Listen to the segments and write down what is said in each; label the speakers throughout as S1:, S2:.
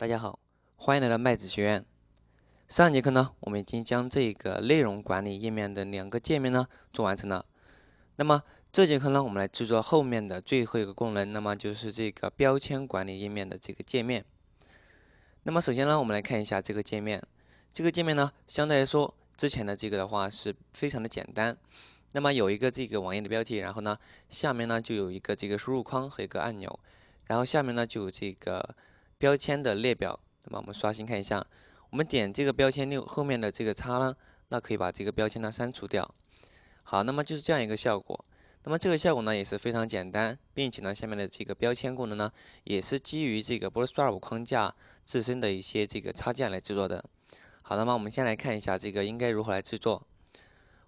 S1: 大家好，欢迎来到麦子学院。上节课呢，我们已经将这个内容管理页面的两个界面呢做完成了。那么这节课呢，我们来制作后面的最后一个功能，那么就是这个标签管理页面的这个界面。那么首先呢，我们来看一下这个界面。这个界面呢，相对来说之前的这个的话是非常的简单。那么有一个这个网页的标题，然后呢，下面呢就有一个这个输入框和一个按钮，然后下面呢就有这个。标签的列表，那么我们刷新看一下。我们点这个标签六后面的这个叉呢，那可以把这个标签呢删除掉。好，那么就是这样一个效果。那么这个效果呢也是非常简单，并且呢下面的这个标签功能呢，也是基于这个 Bootstrap 框架自身的一些这个插件来制作的。好，那么我们先来看一下这个应该如何来制作。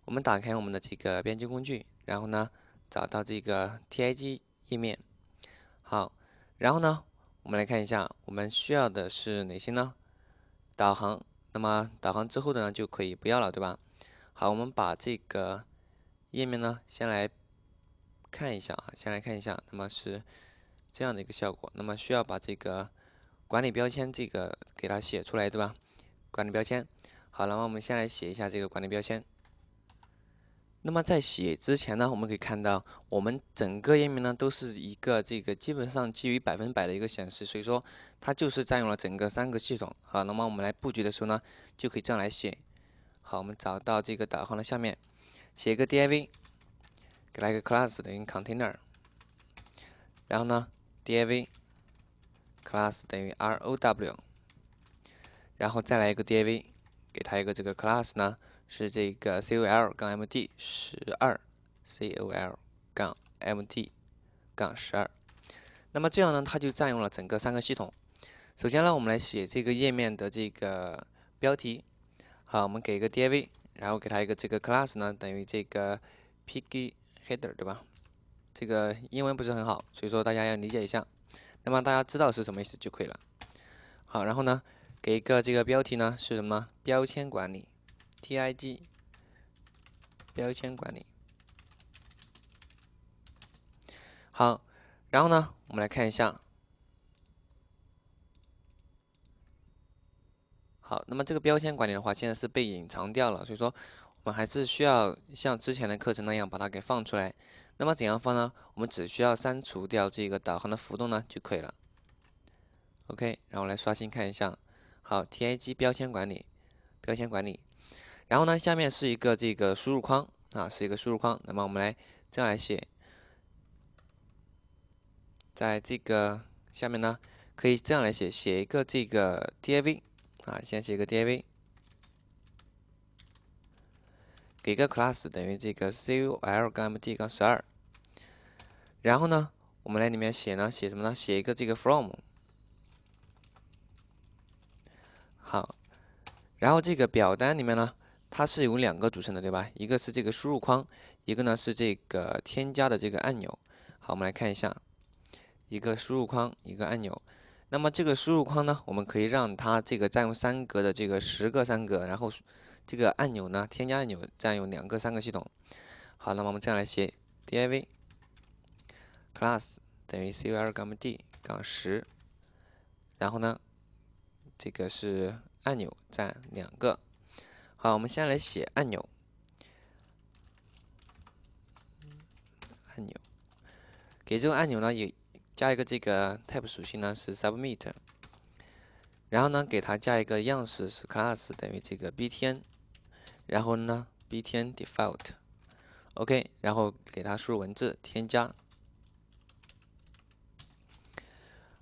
S1: 我们打开我们的这个编辑工具，然后呢找到这个 T I G 页面。好，然后呢？我们来看一下，我们需要的是哪些呢？导航，那么导航之后的呢就可以不要了，对吧？好，我们把这个页面呢先来看一下啊，先来看一下，那么是这样的一个效果。那么需要把这个管理标签这个给它写出来，对吧？管理标签，好，那么我们先来写一下这个管理标签。那么在写之前呢，我们可以看到，我们整个页面呢都是一个这个基本上基于百分百的一个显示，所以说它就是占用了整个三个系统。好，那么我们来布局的时候呢，就可以这样来写。好，我们找到这个导航的下面，写一个 div，给它一个 class 等于 container，然后呢，div class 等于 row，然后再来一个 div，给它一个这个 class 呢。是这个 col 杠 md 十二 col 杠 md 杠十二，那么这样呢，它就占用了整个三个系统。首先呢，我们来写这个页面的这个标题。好，我们给一个 div，然后给它一个这个 class 呢等于这个 piggy header，对吧？这个英文不是很好，所以说大家要理解一下。那么大家知道是什么意思就可以了。好，然后呢，给一个这个标题呢是什么？标签管理。T I G 标签管理，好，然后呢，我们来看一下。好，那么这个标签管理的话，现在是被隐藏掉了，所以说我们还是需要像之前的课程那样把它给放出来。那么怎样放呢？我们只需要删除掉这个导航的浮动呢就可以了。OK，然后来刷新看一下。好，T I G 标签管理，标签管理。然后呢，下面是一个这个输入框啊，是一个输入框。那么我们来这样来写，在这个下面呢，可以这样来写，写一个这个 div 啊，先写一个 div，给个 class 等于这个 col-md-12 杠。然后呢，我们来里面写呢，写什么呢？写一个这个 f r o m 好，然后这个表单里面呢。它是由两个组成的，对吧？一个是这个输入框，一个呢是这个添加的这个按钮。好，我们来看一下，一个输入框，一个按钮。那么这个输入框呢，我们可以让它这个占用三格的这个十个三格，然后这个按钮呢，添加按钮占用两个三个系统。好，那么我们这样来写，div class 等于 col 杠 d 杠十，然后呢，这个是按钮占两个。好，我们先来写按钮。按钮，给这个按钮呢，也加一个这个 type 属性呢是 submit，然后呢给它加一个样式是 class 等于这个 btn，然后呢 btn default，OK，然后给它输入文字添加。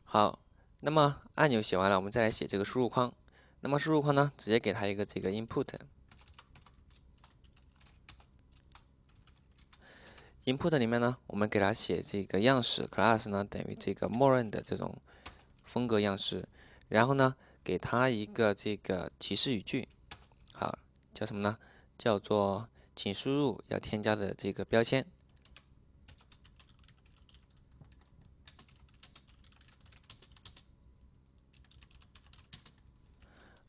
S1: 好，那么按钮写完了，我们再来写这个输入框。那么输入框呢，直接给它一个这个 input，input 里面呢，我们给它写这个样式，class 呢等于这个默认的这种风格样式，然后呢，给它一个这个提示语句，好，叫什么呢？叫做请输入要添加的这个标签。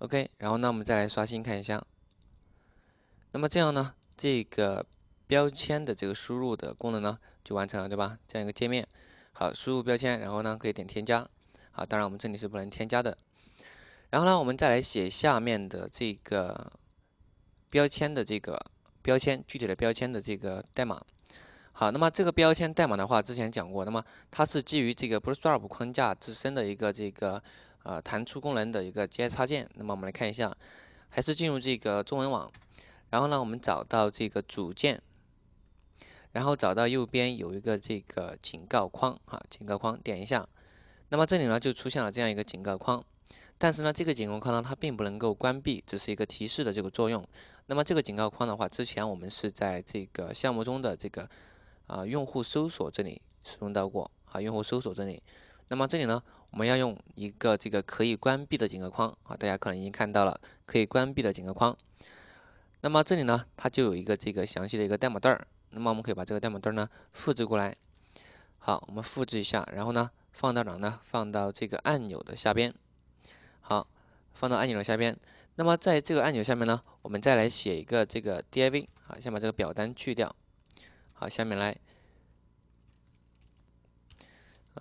S1: OK，然后呢，我们再来刷新看一下。那么这样呢，这个标签的这个输入的功能呢，就完成了，对吧？这样一个界面。好，输入标签，然后呢，可以点添加。好，当然我们这里是不能添加的。然后呢，我们再来写下面的这个标签的这个标签具体的标签的这个代码。好，那么这个标签代码的话，之前讲过，那么它是基于这个 Bootstrap 框架自身的一个这个。啊，弹出功能的一个 JS 插件。那么我们来看一下，还是进入这个中文网，然后呢，我们找到这个组件，然后找到右边有一个这个警告框啊，警告框点一下，那么这里呢就出现了这样一个警告框。但是呢，这个警告框呢它并不能够关闭，只是一个提示的这个作用。那么这个警告框的话，之前我们是在这个项目中的这个啊用户搜索这里使用到过啊用户搜索这里。那么这里呢？我们要用一个这个可以关闭的井格框啊，大家可能已经看到了可以关闭的井格框。那么这里呢，它就有一个这个详细的一个代码段儿。那么我们可以把这个代码段儿呢复制过来。好，我们复制一下，然后呢放到哪呢？放到这个按钮的下边。好，放到按钮的下边。那么在这个按钮下面呢，我们再来写一个这个 div 啊，先把这个表单去掉。好，下面来，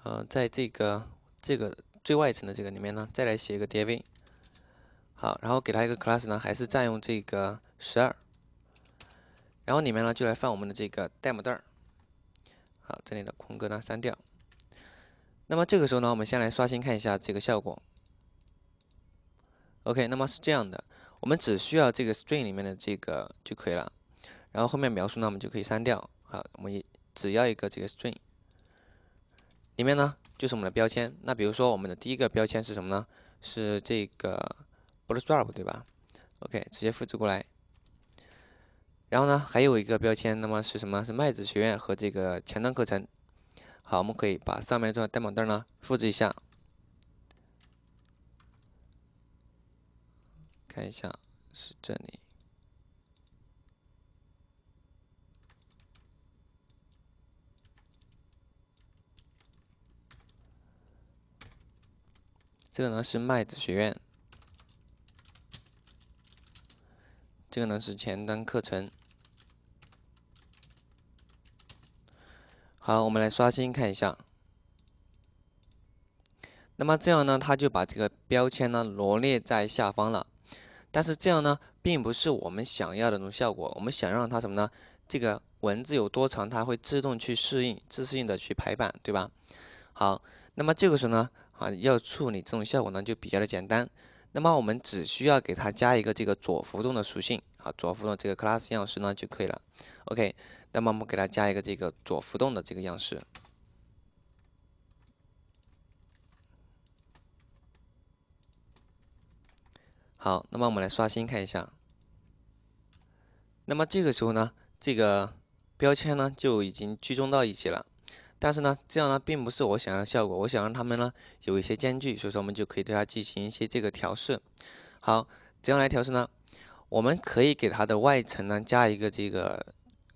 S1: 呃，在这个。这个最外层的这个里面呢，再来写一个 div，好，然后给它一个 class 呢，还是占用这个十二，然后里面呢就来放我们的这个 demo 段儿，好，这里的空格呢删掉。那么这个时候呢，我们先来刷新看一下这个效果。OK，那么是这样的，我们只需要这个 string 里面的这个就可以了，然后后面描述呢我们就可以删掉，好，我们只要一个这个 string 里面呢。就是我们的标签，那比如说我们的第一个标签是什么呢？是这个 Bootstrap，对吧？OK，直接复制过来。然后呢，还有一个标签，那么是什么？是麦子学院和这个前端课程。好，我们可以把上面这段代码呢复制一下，看一下是这里。这个呢是麦子学院，这个呢是前端课程。好，我们来刷新看一下。那么这样呢，它就把这个标签呢罗列在下方了。但是这样呢，并不是我们想要的那种效果。我们想让它什么呢？这个文字有多长，它会自动去适应，自适应的去排版，对吧？好，那么这个时候呢？啊，要处理这种效果呢，就比较的简单。那么我们只需要给它加一个这个左浮动的属性，啊，左浮动这个 class 样式呢就可以了。OK，那么我们给它加一个这个左浮动的这个样式。好，那么我们来刷新看一下。那么这个时候呢，这个标签呢就已经居中到一起了。但是呢，这样呢并不是我想要的效果。我想让它们呢有一些间距，所以说我们就可以对它进行一些这个调试。好，怎样来调试呢？我们可以给它的外层呢加一个这个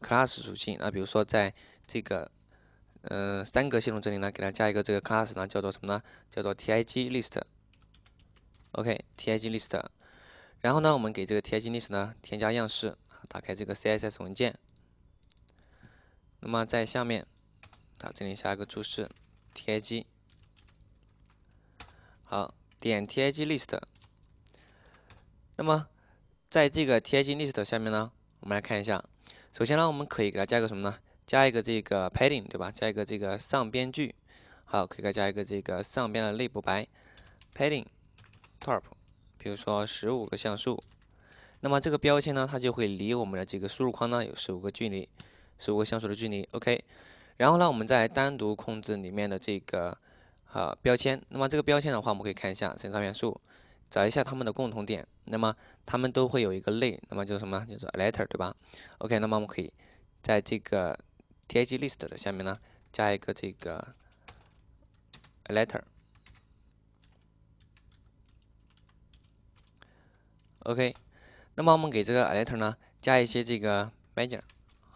S1: class 属性啊，比如说在这个呃三格系统这里呢，给它加一个这个 class 呢叫做什么呢？叫做 tig list。OK，tig list。然后呢，我们给这个 tig list 呢添加样式。打开这个 CSS 文件，那么在下面。好，这里下一个注释 t 机。g 好，点 t 机 g list。那么，在这个 t 机 g list 下面呢，我们来看一下。首先呢，我们可以给它加个什么呢？加一个这个 padding，对吧？加一个这个上边距。好，可以加一个这个上边的内部白，padding top，比如说十五个像素。那么这个标签呢，它就会离我们的这个输入框呢有十五个距离，十五个像素的距离。OK。然后呢，我们再单独控制里面的这个呃标签。那么这个标签的话，我们可以看一下生成元素，找一下它们的共同点。那么它们都会有一个类，那么就是什么？就是 letter，对吧？OK，那么我们可以在这个 tag list 的下面呢，加一个这个 letter。OK，那么我们给这个 letter 呢，加一些这个 m a r g r n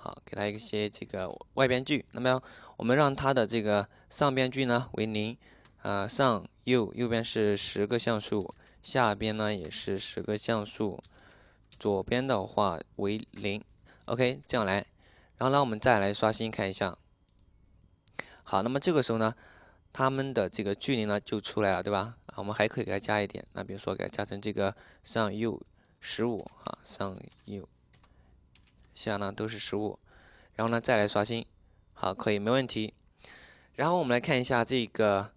S1: 好，给它一些这个外边距。那么我们让它的这个上边距呢为零，啊上右右边是十个像素，下边呢也是十个像素，左边的话为零。OK，这样来。然后呢，我们再来刷新看一下。好，那么这个时候呢，它们的这个距离呢就出来了，对吧？我们还可以给它加一点。那比如说给它加成这个上右十五啊，上右。下呢都是实物，然后呢再来刷新，好，可以，没问题。然后我们来看一下这个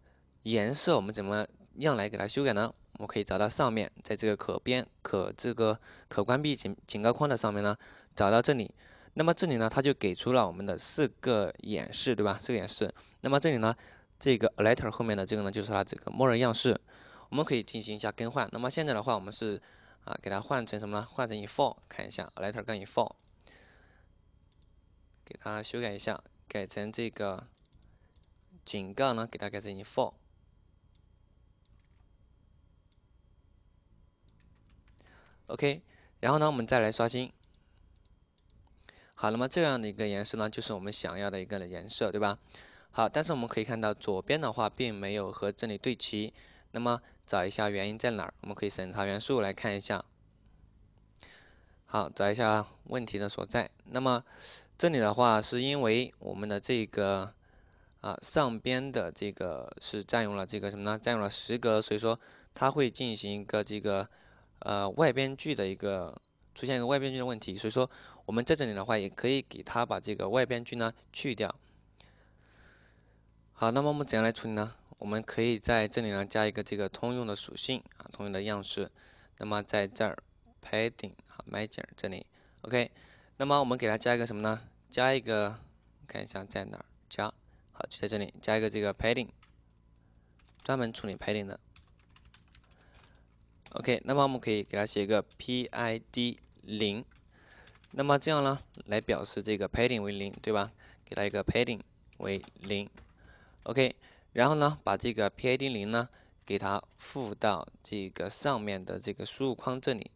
S1: 颜色，我们怎么样来给它修改呢？我们可以找到上面，在这个可边可这个可关闭警警告框的上面呢，找到这里。那么这里呢，它就给出了我们的四个演示，对吧？四个演示。那么这里呢，这个 a l e t t 后面的这个呢，就是它这个默认样式，我们可以进行一下更换。那么现在的话，我们是啊，给它换成什么呢？换成 i f o r 看一下 a l e t t 改 r info。r 给它修改一下，改成这个警告呢，给它改成一 n for。OK，然后呢，我们再来刷新。好，那么这样的一个颜色呢，就是我们想要的一个颜色，对吧？好，但是我们可以看到左边的话并没有和这里对齐，那么找一下原因在哪儿？我们可以审查元素来看一下。好，找一下问题的所在。那么，这里的话是因为我们的这个啊上边的这个是占用了这个什么呢？占用了十格，所以说它会进行一个这个呃外边距的一个出现一个外边距的问题。所以说我们在这里的话也可以给它把这个外边距呢去掉。好，那么我们怎样来处理呢？我们可以在这里呢加一个这个通用的属性啊，通用的样式。那么在这儿。Padding 啊，Major 这里，OK，那么我们给它加一个什么呢？加一个，看一下在哪儿加，好，就在这里加一个这个 Padding，专门处理 Padding 的。OK，那么我们可以给它写一个 PID 零，那么这样呢，来表示这个 Padding 为零，对吧？给它一个 Padding 为零，OK，然后呢，把这个 PID 零呢，给它附到这个上面的这个输入框这里。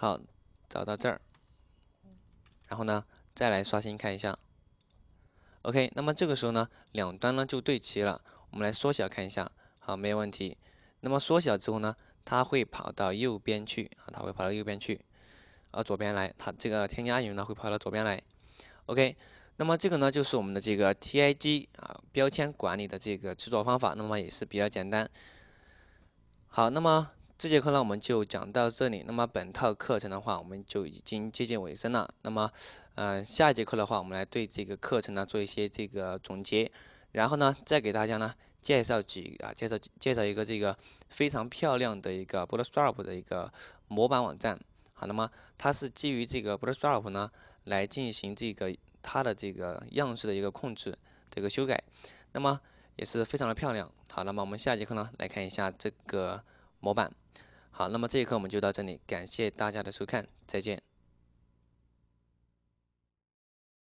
S1: 好，找到这儿，然后呢，再来刷新看一下。OK，那么这个时候呢，两端呢就对齐了。我们来缩小看一下，好，没有问题。那么缩小之后呢，它会跑到右边去啊，它会跑到右边去，啊，左边来，它这个添加按钮呢会跑到左边来。OK，那么这个呢就是我们的这个 TIG 啊标签管理的这个制作方法，那么也是比较简单。好，那么。这节课呢我们就讲到这里，那么本套课程的话我们就已经接近尾声了。那么，嗯，下一节课的话我们来对这个课程呢做一些这个总结，然后呢再给大家呢介绍几啊介绍介绍一个这个非常漂亮的一个 Bootstrap 的一个模板网站。好，那么它是基于这个 Bootstrap 呢来进行这个它的这个样式的一个控制这个修改，那么也是非常的漂亮。好，那么我们下节课呢来看一下这个模板。好，那么这一课我们就到这里，感谢大家的收看，再见。